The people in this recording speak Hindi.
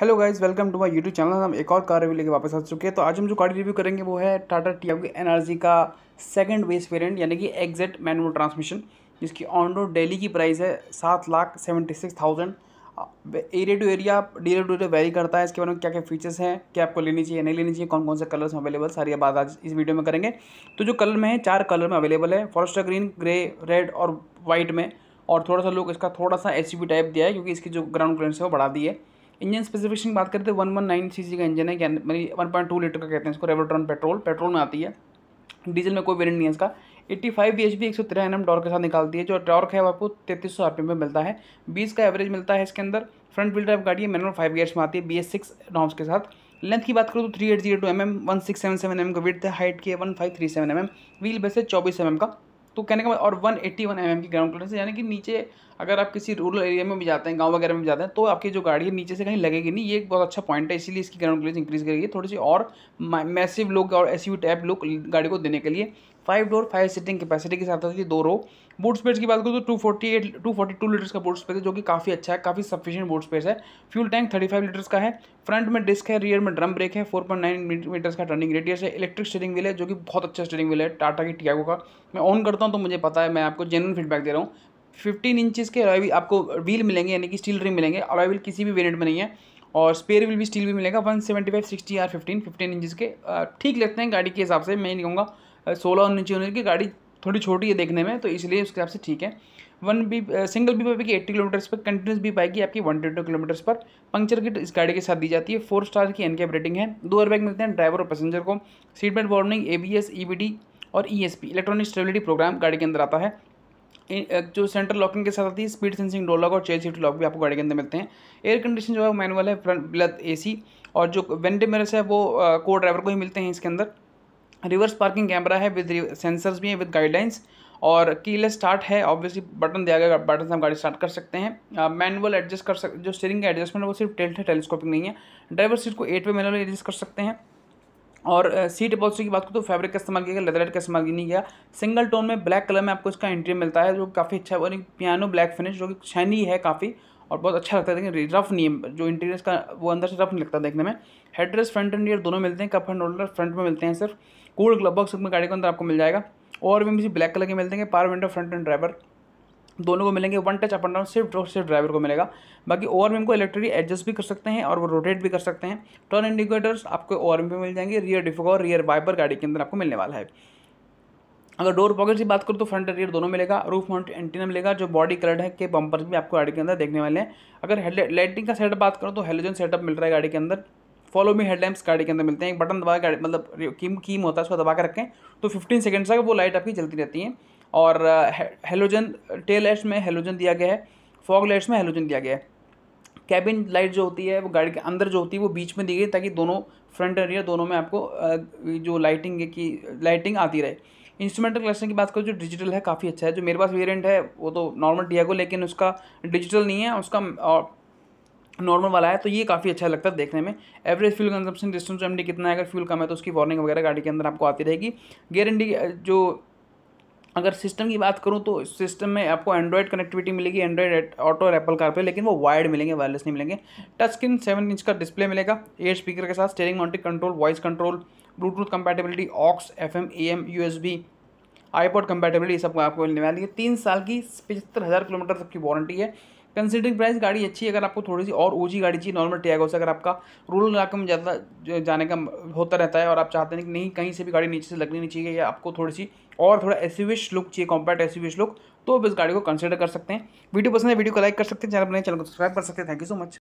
hello guys welcome to my YouTube channel हम एक और कार रिव्यू लेके वापस आ चुके हैं तो आज हम जो कार रिव्यू करेंगे वो है टाटा टी की एनआरजी का सेकंड बेस वेरिएंट यानी कि एग्जेट मैनुअल ट्रांसमिशन जिसकी ऑन रोड डेली की प्राइस है सात lakh seventy six thousand area to area dealer to dealer vary करता है इसके बारे में क्या क्या फीचर्स हैं क्या आपको लेनी चाहिए नहीं लेनी चाहिए कौन कौन से कलर्स में अवेलेबल सारी बात आज इस वीडियो में करेंगे तो जो कलर में है चार कलर में अवेलेबल है फॉरेस्टर ग्रीन ग्रे रेड और वाइट में और थोड़ा सा लोग इसका थोड़ा सा एच टाइप दिया है क्योंकि इसकी जो ग्राउंड क्लियरेंस है वो बढ़ा दी है इंजन स्पेसिफिकेशन बात करते हैं वन वन नाइन सी का इंजन है क्या वन पॉइंट टू लीटर का कहते हैं इसको रेवोट्रॉन पेट्रोल पेट्रोल में आती है डीजल में कोई वेरियंट नहीं है इसका 85 फाइव बी एच बी एक सौ तेरह एन टॉर्क के साथ निकालती है जो टॉर्क है आपको तैतीस सौ में मिलता है बीस का एवरेज मिलता है इसके अंदर फ्रंट व्हील ड्राइव गाड़ी है मैनुअल फाइव गियर्स में आती है बी एस सिक्स नॉम्स के साथ लेंथ की बात करूँ तो three eight zero two M M one six seven seven M का विथ है हाइट की है one five three seven M M wheel base है चौबीस एम एम का तो कहने का मतलब और 181 एट्टी mm की ग्राउंड क्लियरेंस यानी कि नीचे अगर आप किसी रूरल एरिया में भी जाते हैं गांव वगैरह में भी जाते हैं तो आपकी जो गाड़ी है नीचे से कहीं लगेगी नहीं ये एक बहुत अच्छा पॉइंट है इसीलिए इसकी ग्राउंड क्लियरेंस इंक्रीज करेगी थोड़ी सी और मैसिव लुक और एस यू टाइप लुक गाड़ी को देने के लिए five door five seating capacity के साथ साथ दो रो बूट स्पेस की बात करूँ तो two forty eight two forty two litres का बूट स्पेस है जो कि काफ़ी अच्छा है काफ़ी सफिशियंट बूट स्पेस है fuel tank thirty five litres का है फ्रंट में डिस्क है रियर में ड्रम ब्रेक है फोर पॉइंट नाइन मीटर्स का टर्निंग रेडियस है इलेक्ट्रिक स्टेरिंग व्हील है जो कि बहुत अच्छा स्टेरिंग व्हील है टाटा की टियागो का मैं ऑन करता हूँ तो मुझे पता है मैं आपको जेनवन फीडबैक दे रहा हूँ फिफ्टीन इंचज़ के अलावी आपको व्हील मिलेंगे यानी कि स्टील रिंग मिलेंगे अलावी व्हील किसी भी वेरियंट में नहीं है और स्पेयर व्हील भी स्टील भी मिलेगा one seventy five sixty R fifteen fifteen inches के ठीक लगते हैं गाड़ी के हिसाब से मैं नहीं कहूँगा सोलह नीचे होने की गाड़ी थोड़ी छोटी है देखने में तो इसलिए उसके हिसाब से ठीक है वन बी सिंगल बी पाएगी एट्टी किलोमीटर्स पर कंटिन्यूस बी पाएगी आपकी वन ट्वेंटी किलोमीटर्स पर पंक्चर किट इस गाड़ी के साथ दी जाती है फोर स्टार की एनकेप रेटिंग है दो बैग मिलते हैं ड्राइवर और पैसेंजर को seat belt warning A B S E B D और E S P electronic stability programme गाड़ी के अंदर आता है uh, जो सेंटर लॉकिंग के साथ आती है स्पीड सेंसिंग डोर लॉक और चेयर सीट लॉक भी आपको गाड़ी के अंदर मिलते हैं एयर कंडीशन जो है वो मैनुअल है फ्रंट ब्लथ ए और जो वेंडे मेरे है वो को uh, ड्राइवर को ही मिलते हैं इसके अंदर रिवर्स पार्किंग कैमरा है विद सेंसर्स भी है विद गाइडलाइंस और कीलेस स्टार्ट है ऑब्वियसली बटन दिया गया बटन से हम गाड़ी स्टार्ट कर सकते हैं मैनुअल एडजस्ट कर सकते जो स्टीयरिंग का एडजस्टमेंट है वो सिर्फ टेल्ट है टेलीस्कोपिक नहीं है ड्राइवर सीट को एट वे मैनुअल एडजस्ट कर सकते हैं और सीट अपॉल्सी की बात करूँ तो फैब्रिक का इस्तेमाल किया गया लेदर का इस्तेमाल नहीं किया सिंगल टोन में ब्लैक कलर में आपको इसका इंटीरियर मिलता है जो काफ़ी अच्छा है और एक पियानो ब्लैक फिनिश जो कि शाइनी है काफ़ी और बहुत अच्छा लगता है लेकिन रफ नहीं है जो इंटीरियर का वो अंदर से रफ नहीं लगता देखने में हेडरेस फ्रंट एंड ईयर दोनों मिलते हैं कप एंड होल्डर फ्रंट में मिलते हैं सिर्फ कूल ग्लब बॉक्स में गाड़ी के अंदर आपको मिल जाएगा और भी मुझे ब्लैक कलर के मिल देंगे power window front and driver दोनों को मिलेंगे one touch up and down सिर्फ और सिर्फ ड्राइवर को मिलेगा बाकी ओवर में को इलेक्ट्रिक एडजस्ट भी कर सकते हैं और वो रोटेट भी कर सकते हैं टर्न इंडिकेटर्स आपको ओवर में मिल जाएंगे रियर डिफोका रियर वाइपर गाड़ी के अंदर आपको मिलने वाला है अगर डोर पॉकेट की बात करूँ तो फ्रंट रियर दोनों मिलेगा रूफ माउंट एंटीना मिलेगा जो बॉडी कलर है के बम्पर भी आपको गाड़ी के अंदर देखने वाले हैं अगर लाइटिंग का सेटअप बात करूँ तो हेलोजन सेटअप मिल रहा है गाड़ी के अंदर फॉलो मी हेडलैम्प्स गाड़ी के अंदर मिलते हैं एक बटन दबा गाड़ी मतलब कीम कीम होता है उसको दबा के रखें तो फिफ्टीन सेकेंड्स तक वो लाइट आपकी चलती रहती है और हेलोजन टेल लाइट्स में हेलोजन दिया गया है फॉग लाइट्स में हेलोजन दिया गया है कैबिन लाइट जो होती है वो गाड़ी के अंदर जो होती है वो बीच में दी गई ताकि दोनों फ्रंट और रियर दोनों में आपको जो लाइटिंग की लाइटिंग आती रहे इंस्ट्रूमेंटल क्लस्टर की बात करें जो डिजिटल है काफ़ी अच्छा है जो मेरे पास वेरिएंट है वो तो नॉर्मल डियागो लेकिन उसका डिजिटल नहीं है उसका नॉर्मल वाला है तो ये काफ़ी अच्छा लगता है देखने में average fuel consumption distance M M कितना है अगर फ्यूल कम है तो उसकी वार्निंग वगैरह गाड़ी के अंदर आपको आती रहेगी गारंटी जो अगर सिस्टम की बात करूँ तो सिस्टम में आपको एंड्रॉयड कनेक्टिविटी मिलेगी एंड्रॉयड ऑटो और एप्पल कार पे लेकिन वो वायर्ड मिलेंगे वायरलेस नहीं मिलेंगे टच स्क्रीन सेवन इंच का डिस्प्ले मिलेगा एयर स्पीकर के साथ steering mounting control voice control Bluetooth compatibility aux F M A M U S B iPod compatibility सब आपको मिलने वाली है तीन साल की पचहत्तर हज़ार किलोमीटर तक की वारंटी है कंसिडरिंग प्राइस गाड़ी अच्छी है अगर आपको थोड़ी सी और ऊँची गाड़ी चाहिए नॉर्मल टियागो से अगर आपका रूरल इलाके में ज़्यादा जाने का होता रहता है और आप चाहते हैं कि नहीं कहीं से भी गाड़ी नीचे से लगनी नहीं चाहिए या आपको थोड़ी सी और थोड़ा एसीविश लुक चाहिए कॉम्पैक्ट एसीविश लुक तो आप इस गाड़ी को कंसिडर कर सकते हैं वीडियो पसंद है वीडियो को लाइक कर सकते हैं चैनल अपने चैनल को सब्सक्राइब कर सकते हैं थैंक यू सो मच